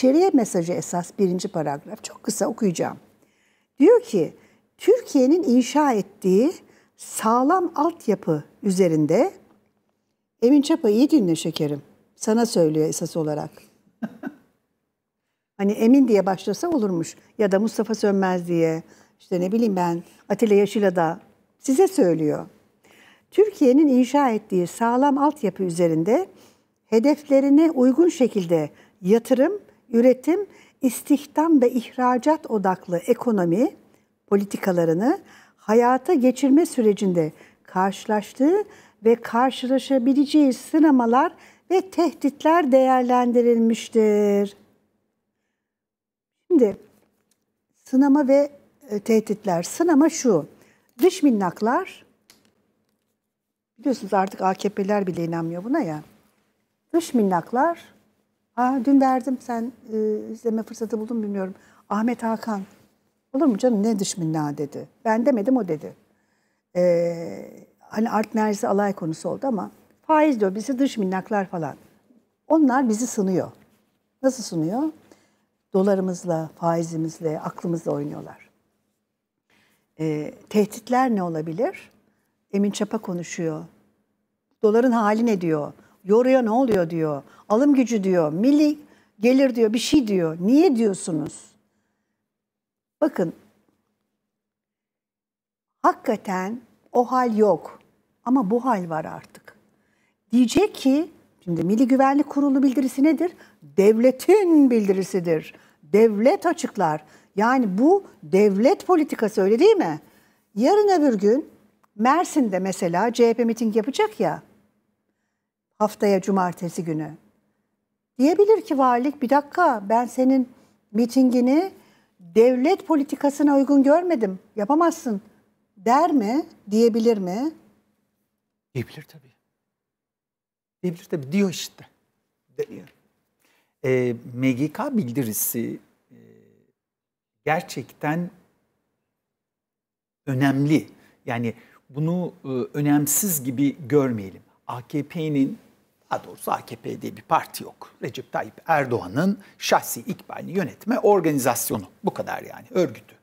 içeriye mesajı esas birinci paragraf. Çok kısa okuyacağım. Diyor ki Türkiye'nin inşa ettiği sağlam altyapı üzerinde Emin Çapa iyi dinle şekerim. Sana söylüyor esas olarak. hani Emin diye başlasa olurmuş. Ya da Mustafa Sönmez diye. işte ne bileyim ben Atilla Yaşil'a da size söylüyor. Türkiye'nin inşa ettiği sağlam altyapı üzerinde hedeflerine uygun şekilde yatırım üretim, istihdam ve ihracat odaklı ekonomi politikalarını hayata geçirme sürecinde karşılaştığı ve karşılaşabileceği sınamalar ve tehditler değerlendirilmiştir. Şimdi sınama ve e, tehditler. Sınama şu. Dış minnaklar biliyorsunuz artık AKP'ler bile inanmıyor buna ya. Dış minnaklar Ha dün verdim sen e, izleme fırsatı buldun bilmiyorum. Ahmet Hakan. Olur mu canım ne dış minna dedi. Ben demedim o dedi. Ee, hani art merzi alay konusu oldu ama faiz diyor bizi dış minnaklar falan. Onlar bizi sınıyor. Nasıl sınıyor? Dolarımızla, faizimizle, aklımızla oynuyorlar. Ee, tehditler ne olabilir? Emin Çapa konuşuyor. Doların hali ne diyor? Yoruya ne oluyor diyor. Alım gücü diyor. Milli gelir diyor. Bir şey diyor. Niye diyorsunuz? Bakın hakikaten o hal yok. Ama bu hal var artık. Diyecek ki şimdi Milli Güvenlik Kurulu bildirisi nedir? Devletin bildirisidir. Devlet açıklar. Yani bu devlet politikası öyle değil mi? Yarın öbür gün Mersin'de mesela CHP miting yapacak ya haftaya cumartesi günü. Diyebilir ki valilik bir dakika ben senin mitingini devlet politikasına uygun görmedim. Yapamazsın der mi? Diyebilir mi? Diyebilir tabii. Diyebilir tabii. Diyor işte. Diyor. E, ee, MGK bildirisi e, gerçekten önemli. Yani bunu e, önemsiz gibi görmeyelim. AKP'nin daha doğrusu AKP diye bir parti yok. Recep Tayyip Erdoğan'ın şahsi ikbalini yönetme organizasyonu. Bu kadar yani örgütü.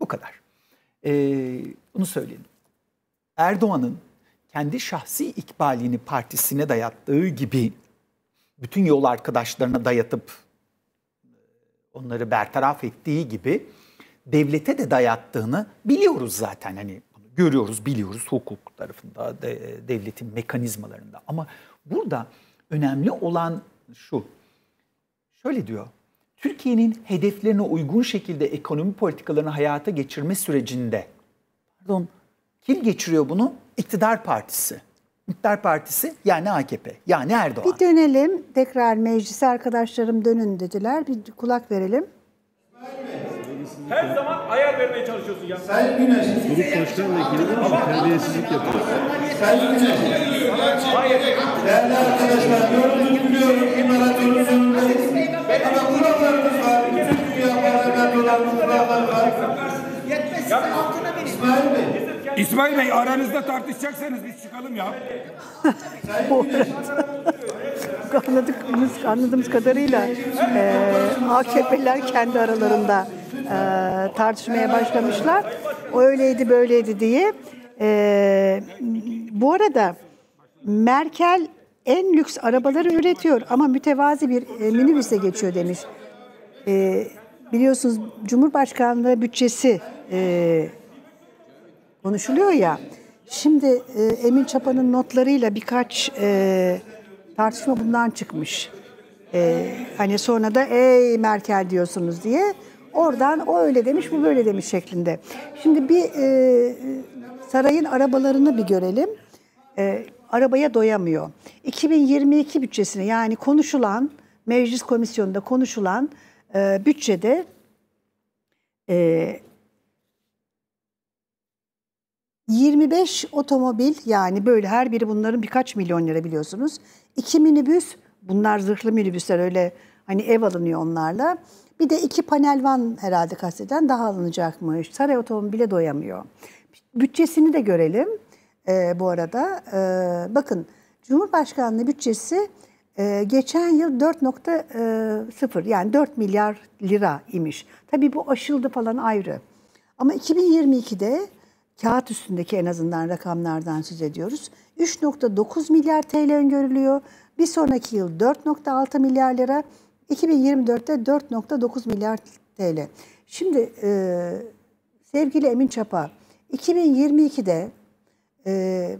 Bu kadar. Ee, bunu söyleyelim. Erdoğan'ın kendi şahsi ikbalini partisine dayattığı gibi bütün yol arkadaşlarına dayatıp e, onları bertaraf ettiği gibi devlete de dayattığını biliyoruz zaten. Hani görüyoruz, biliyoruz hukuk tarafında, de, devletin mekanizmalarında. Ama Burada önemli olan şu. Şöyle diyor. Türkiye'nin hedeflerine uygun şekilde ekonomi politikalarını hayata geçirme sürecinde pardon kim geçiriyor bunu? İktidar partisi. İktidar partisi yani AKP yani Erdoğan. Bir dönelim tekrar meclise arkadaşlarım dönün dediler. Bir kulak verelim. Her zaman ayar vermeye çalışıyorsun ya. Sen Güneş. Çocuk başkan vekili terbiyesizlik yapıyor kaliteli. Değerli arkadaşlar, yorumu biliyorum, imparatorun önündeyiz. Ama kurallarımız var, bütün dünya beraber olan kurallar var. İsmail Bey, İsmail Bey aranızda tartışacaksanız biz çıkalım ya. Anladığımız, anladığımız kadarıyla e, AKP'ler kendi aralarında e, tartışmaya başlamışlar. O öyleydi böyleydi diye e, bu arada Merkel en lüks arabaları üretiyor ama mütevazi bir e, minibüse geçiyor demiş. E, biliyorsunuz Cumhurbaşkanlığı bütçesi e, konuşuluyor ya. Şimdi e, Emin Çapa'nın notlarıyla birkaç e, tartışma bundan çıkmış. E, hani sonra da ey Merkel diyorsunuz diye. Oradan o öyle demiş, bu böyle demiş şeklinde. Şimdi bir e, Sarayın arabalarını bir görelim. E, arabaya doyamıyor. 2022 bütçesine yani konuşulan, meclis komisyonunda konuşulan e, bütçede e, 25 otomobil yani böyle her biri bunların birkaç milyon lira biliyorsunuz. 2 minibüs bunlar zırhlı minibüsler öyle hani ev alınıyor onlarla. Bir de iki panel van herhalde kasteden daha alınacakmış. Saray otomobile doyamıyor. Bütçesini de görelim e, bu arada. E, bakın Cumhurbaşkanlığı bütçesi e, geçen yıl 4.0 e, yani 4 milyar lira imiş. Tabii bu aşıldı falan ayrı. Ama 2022'de kağıt üstündeki en azından rakamlardan söz ediyoruz. 3.9 milyar TL öngörülüyor. Bir sonraki yıl 4.6 milyar lira. 2024'te 4.9 milyar TL. Şimdi e, sevgili Emin Çapa, 2022'de e,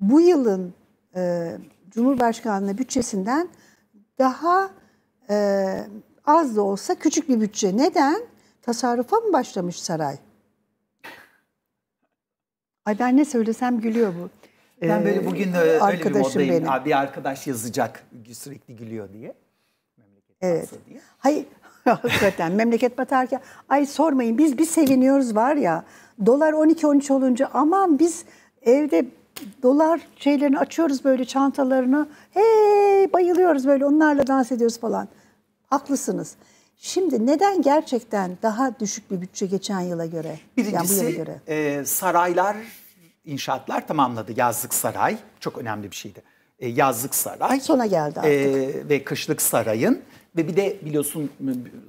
bu yılın e, Cumhurbaşkanlığı bütçesinden daha e, az da olsa küçük bir bütçe. Neden? Tasarrufa mı başlamış saray? Ay ben ne söylesem gülüyor bu. Ben böyle ee, bugün ee, öyle bir modayım. Benim. Bir arkadaş yazacak sürekli gülüyor diye. Memleket evet. Diye. Hayır hakikaten memleket batarken ay sormayın biz bir seviniyoruz var ya. Dolar 12-13 olunca aman biz evde dolar şeylerini açıyoruz böyle çantalarını. Hey bayılıyoruz böyle onlarla dans ediyoruz falan. Haklısınız. Şimdi neden gerçekten daha düşük bir bütçe geçen yıla göre? Birincisi yani bu yıla göre? E, saraylar, inşaatlar tamamladı. Yazlık saray çok önemli bir şeydi. E, yazlık saray. Sona geldi e, artık. E, ve kışlık sarayın. Ve bir de biliyorsun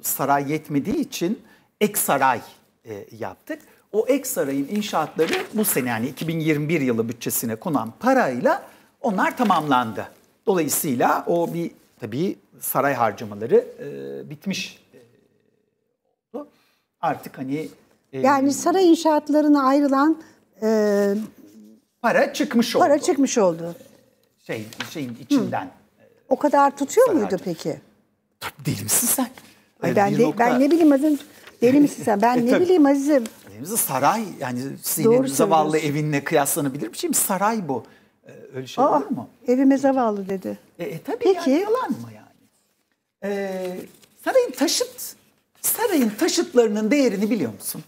saray yetmediği için ek saray e, yaptık o ek sarayın inşaatları bu sene yani 2021 yılı bütçesine konan parayla onlar tamamlandı. Dolayısıyla o bir tabii saray harcamaları e, bitmiş e, oldu. Artık hani e, yani saray inşaatlarına ayrılan e, para çıkmış oldu. Para çıkmış oldu. E, şey şeyin içinden. Hı. O kadar tutuyor muydu harcam. peki? Tabii deli misin sen? Ay ben, de, nokta... ben ne bileyim Azim. Deli misin sen? Ben ne e, bileyim azim. Dediğimizde saray yani senin zavallı evinle kıyaslanabilir bir şey mi? Saray bu. Ee, öyle şey Aa, olur mu? Evime zavallı dedi. E, e tabii Peki. Yani, yalan mı yani? Ee, sarayın taşıt, sarayın taşıtlarının değerini biliyor musun?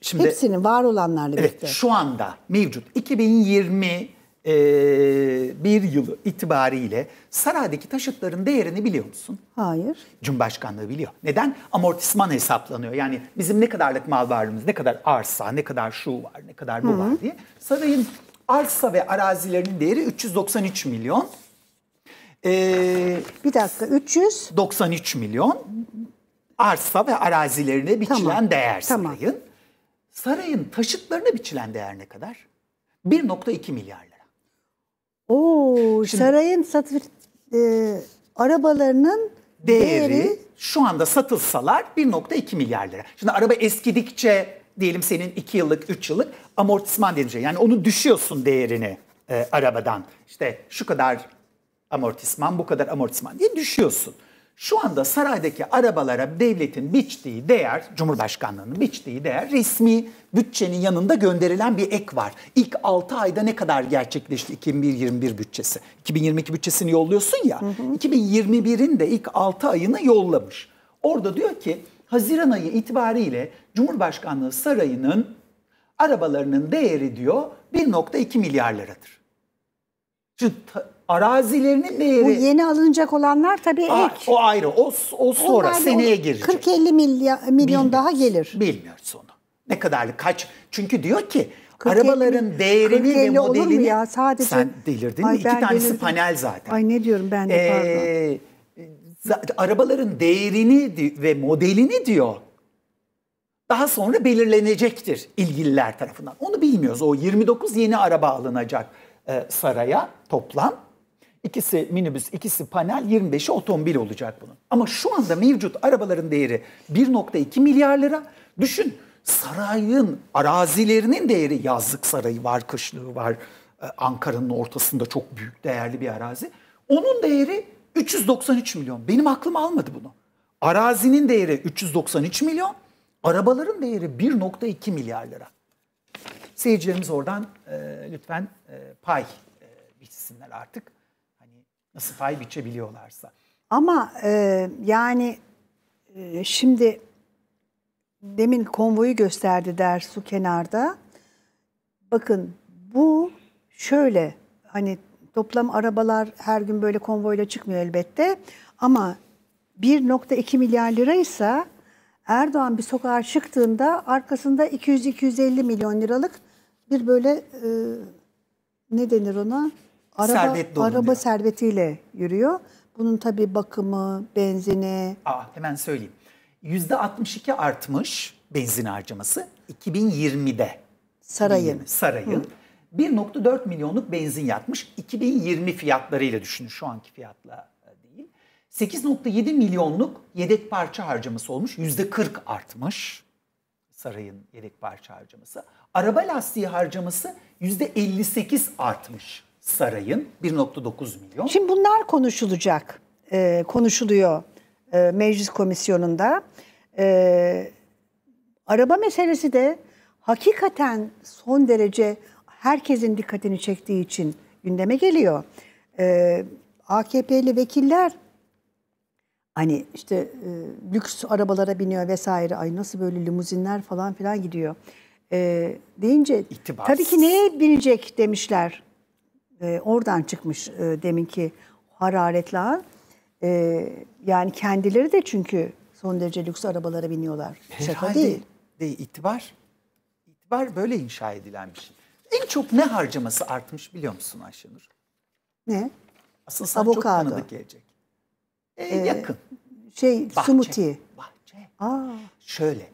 Şimdi, Hepsinin var olanlarla evet, Şu anda mevcut 2020 e, bir yılı itibariyle saraydaki taşıtların değerini biliyor musun? Hayır. Cumhurbaşkanlığı biliyor. Neden? Amortisman hesaplanıyor. Yani bizim ne kadarlık mal varlığımız, ne kadar arsa, ne kadar şu var, ne kadar bu Hı-hı. var diye. Sarayın arsa ve arazilerinin değeri 393 milyon. Ee, bir dakika 300? 93 milyon arsa ve arazilerine biçilen tamam, değer sarayın. Tamam. Sarayın taşıtlarına biçilen değer ne kadar? 1.2 milyar Oo, Şimdi, sarayın satır e, arabalarının değeri, değeri şu anda satılsalar 1.2 milyar lira. Şimdi araba eskidikçe diyelim senin 2 yıllık 3 yıllık amortisman denilecek. Yani onu düşüyorsun değerini e, arabadan. İşte şu kadar amortisman bu kadar amortisman diye düşüyorsun. Şu anda saraydaki arabalara devletin biçtiği değer, Cumhurbaşkanlığının biçtiği değer resmi bütçenin yanında gönderilen bir ek var. İlk 6 ayda ne kadar gerçekleşti 2021 bütçesi? 2022 bütçesini yolluyorsun ya, 2021'in de ilk 6 ayını yollamış. Orada diyor ki Haziran ayı itibariyle Cumhurbaşkanlığı sarayının arabalarının değeri diyor 1.2 milyar liradır. Şimdi arazilerinin değeri... Bu yeni alınacak olanlar tabii Aa, ek. O ayrı. O, o sonra Onlar seneye girecek. 40-50 milyon bilmiyoruz, daha gelir. Bilmiyoruz onu. Ne kadarlık kaç? Çünkü diyor ki arabaların değerini ve modelini... ya? Sadece... Sen delirdin Ay, mi? İki tanesi delirdim. panel zaten. Ay ne diyorum ben de ee, pardon. Arabaların değerini ve modelini diyor daha sonra belirlenecektir ilgililer tarafından. Onu bilmiyoruz. O 29 yeni araba alınacak e, saraya toplam. İkisi minibüs, ikisi panel, 25'i otomobil olacak bunun. Ama şu anda mevcut arabaların değeri 1.2 milyar lira. Düşün sarayın arazilerinin değeri yazlık sarayı var, kışlığı var. E, Ankara'nın ortasında çok büyük değerli bir arazi. Onun değeri 393 milyon. Benim aklım almadı bunu. Arazinin değeri 393 milyon, arabaların değeri 1.2 milyar lira. Seyircilerimiz oradan e, lütfen e, pay e, bitsinler artık. Nasıl pay biçebiliyorlarsa. Ama e, yani e, şimdi demin konvoyu gösterdi der su kenarda. Bakın bu şöyle hani toplam arabalar her gün böyle konvoyla çıkmıyor elbette. Ama 1.2 milyar liraysa Erdoğan bir sokağa çıktığında arkasında 200-250 milyon liralık bir böyle e, ne denir ona? araba, servet dolu Araba diyor. servetiyle yürüyor. Bunun tabii bakımı, benzini. Aa, hemen söyleyeyim. %62 artmış benzin harcaması 2020'de. Sarayın. Sarayın. 1.4 milyonluk benzin yatmış. 2020 fiyatlarıyla düşünün şu anki fiyatla değil. 8.7 milyonluk yedek parça harcaması olmuş. %40 artmış sarayın yedek parça harcaması. Araba lastiği harcaması %58 artmış sarayın 1.9 milyon. Şimdi bunlar konuşulacak, e, konuşuluyor e, meclis komisyonunda. E, araba meselesi de hakikaten son derece herkesin dikkatini çektiği için gündeme geliyor. E, AKP'li vekiller hani işte e, lüks arabalara biniyor vesaire. Ay nasıl böyle limuzinler falan filan gidiyor. E, deyince İtibarsız. tabii ki neye binecek demişler e, oradan çıkmış e, deminki hararetli ağ. E, ee, yani kendileri de çünkü son derece lüks arabalara biniyorlar. Herhalde Şaka değil. değil. İtibar, itibar böyle inşa edilen bir şey. En çok ne harcaması artmış biliyor musun Ayşenur? Ne? Aslında sana Avokado. çok tanıdık gelecek. E, ee, yakın. Şey, bahçe, smoothie. Bahçe. Aa. Şöyle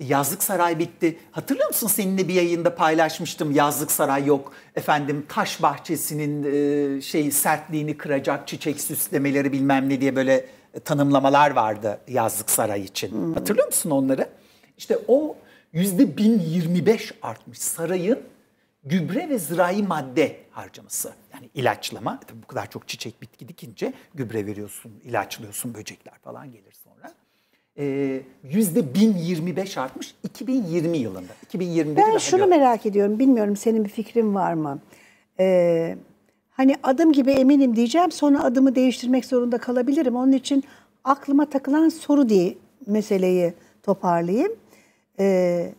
Yazlık Saray bitti. Hatırlıyor musun seninle bir yayında paylaşmıştım Yazlık Saray yok. Efendim taş bahçesinin e, şey sertliğini kıracak çiçek süslemeleri bilmem ne diye böyle e, tanımlamalar vardı Yazlık Saray için. Hmm. Hatırlıyor musun onları? İşte o yüzde 1025 artmış sarayın gübre ve zirai madde harcaması. Yani ilaçlama. E, tabii bu kadar çok çiçek bitki dikince gübre veriyorsun, ilaçlıyorsun, böcekler falan gelir sonra. Ee, yüzde 1025 artmış 2020 yılında. 2020'de ben şunu gör. merak ediyorum. Bilmiyorum senin bir fikrin var mı? Ee, hani adım gibi eminim diyeceğim sonra adımı değiştirmek zorunda kalabilirim. Onun için aklıma takılan soru diye meseleyi toparlayayım. Ee,